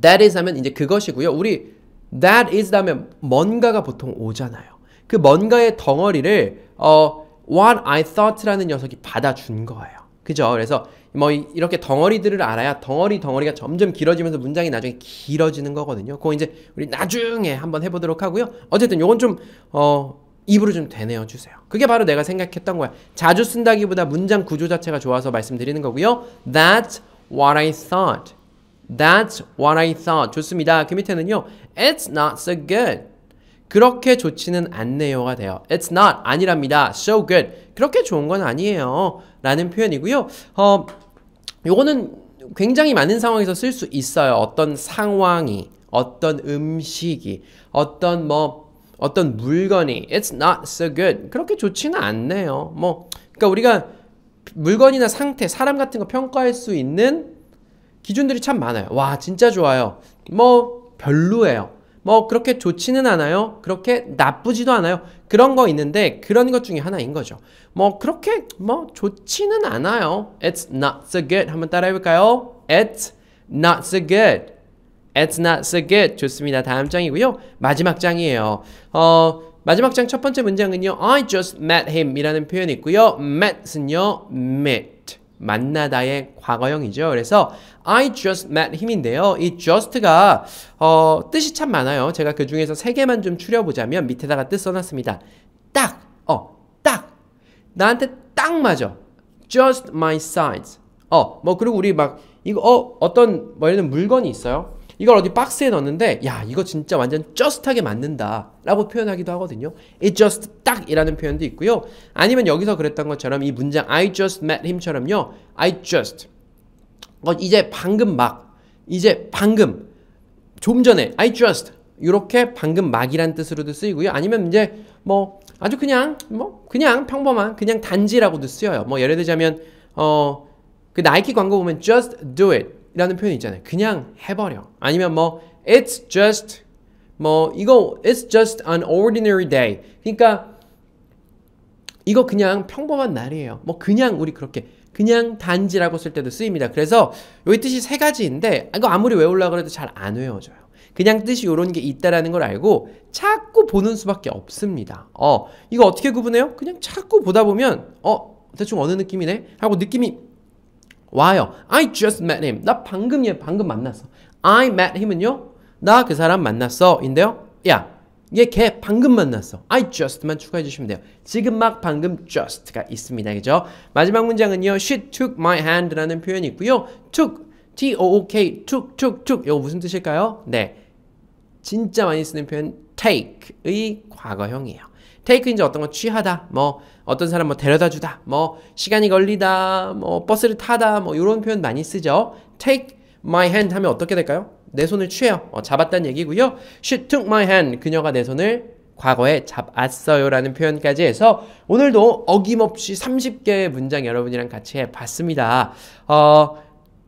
that is 하면 이제 그것이고요. 우리 that is 하면 뭔가가 보통 오잖아요. 그 뭔가의 덩어리를 어 what I thought라는 녀석이 받아준 거예요. 그죠? 그래서 뭐 이렇게 덩어리들을 알아야 덩어리 덩어리가 점점 길어지면서 문장이 나중에 길어지는 거거든요. 그거 이제 우리 나중에 한번 해보도록 하고요. 어쨌든 요건 좀 어, 입으로 좀 되뇌어 주세요. 그게 바로 내가 생각했던 거야. 자주 쓴다기보다 문장 구조 자체가 좋아서 말씀드리는 거고요. That's what I thought. That's what I thought. 좋습니다. 그 밑에는요. It's not so good. 그렇게 좋지는 않네요가 돼요. It's not 아니랍니다. So good 그렇게 좋은 건 아니에요. 라는 표현이고요. 어, 요거는 굉장히 많은 상황에서 쓸 수 있어요. 어떤 상황이, 어떤 음식이, 어떤 뭐 어떤 물건이 It's not so good 그렇게 좋지는 않네요. 뭐 그러니까 우리가 물건이나 상태, 사람 같은 거 평가할 수 있는 기준들이 참 많아요. 와 진짜 좋아요. 뭐 별로예요. 뭐 그렇게 좋지는 않아요. 그렇게 나쁘지도 않아요. 그런 거 있는데 그런 것 중에 하나인 거죠. 뭐 그렇게 뭐 좋지는 않아요. It's not so good. 한번 따라해 볼까요? It's not so good. It's not so good. 좋습니다. 다음 장이고요. 마지막 장이에요. 어, 마지막 장 첫 번째 문장은요. I just met him 이라는 표현이 있고요. met은요. met. 만나다의 과거형이죠. 그래서 I just met him인데요. 이 just가 어, 뜻이 참 많아요. 제가 그 중에서 세 개만 좀 추려보자면 밑에다가 뜻 써놨습니다. 딱, 어, 딱. 나한테 딱 맞아. Just my size. 어, 뭐 그리고 우리 막 이거 어 어떤 뭐 예를 들면 물건이 있어요. 이걸 어디 박스에 넣었는데 야 이거 진짜 완전 j u s 하게 맞는다 라고 표현하기도 하거든요 it just 딱 이라는 표현도 있고요 아니면 여기서 그랬던 것처럼 이 문장 I just met him처럼요 I just 어, 이제 방금 막 이제 방금 좀 전에 I just 이렇게 방금 막이란 뜻으로도 쓰이고요 아니면 이제 뭐 아주 그냥 뭐 그냥 평범한 그냥 단지라고도 쓰여요 뭐 예를 들자면 어그 나이키 광고 보면 just do it 이라는 표현 이 있잖아요. 그냥 해버려. 아니면 뭐 it's just 뭐 이거 it's just an ordinary day. 그러니까 이거 그냥 평범한 날이에요. 뭐 그냥 우리 그렇게 그냥 단지라고 쓸 때도 쓰입니다. 그래서 요 뜻이 세 가지인데 이거 아무리 외우려고 해도 잘 안 외워져요. 그냥 뜻이 요런 게 있다라는 걸 알고 자꾸 보는 수밖에 없습니다. 어, 이거 어떻게 구분해요? 그냥 자꾸 보다 보면 어, 대충 어느 느낌이네? 하고 느낌이 와요. I just met him. 나 방금 얘 방금 만났어. I met him은요. 나 그 사람 만났어. 인데요. 야, 얘 걔 방금 만났어. I just만 추가해 주시면 돼요. 지금 막 방금 just가 있습니다. 그죠? 마지막 문장은요. She took my hand라는 표현이 있고요. took, t-o-o-k, took, took, took. 이거 무슨 뜻일까요? 네. 진짜 많이 쓰는 표현 take의 과거형이에요. 테이크인지 어떤 건 취하다, 뭐 어떤 사람 뭐 데려다주다, 뭐 시간이 걸리다, 뭐 버스를 타다, 뭐 이런 표현 많이 쓰죠. Take my hand 하면 어떻게 될까요? 내 손을 취해요. 어, 잡았다는 얘기고요. She took my hand. 그녀가 내 손을 과거에 잡았어요라는 표현까지 해서 오늘도 어김없이 30개의 문장 여러분이랑 같이 해봤습니다. 어,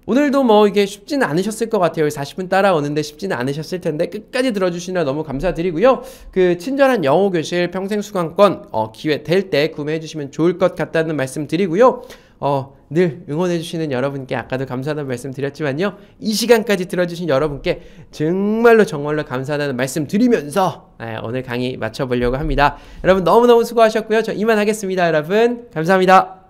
오늘도 뭐 이게 쉽지는 않으셨을 것 같아요. 40분 따라오는데 쉽지는 않으셨을 텐데 끝까지 들어주시느라 너무 감사드리고요. 그 친절한 영어 교실 평생 수강권 어, 기회 될 때 구매해 주시면 좋을 것 같다는 말씀 드리고요. 어, 늘 응원해 주시는 여러분께 아까도 감사하다는 말씀 드렸지만요. 이 시간까지 들어주신 여러분께 정말로 정말로 감사하다는 말씀 드리면서 네, 오늘 강의 마쳐보려고 합니다. 여러분 너무너무 수고하셨고요. 저 이만 하겠습니다. 여러분 감사합니다.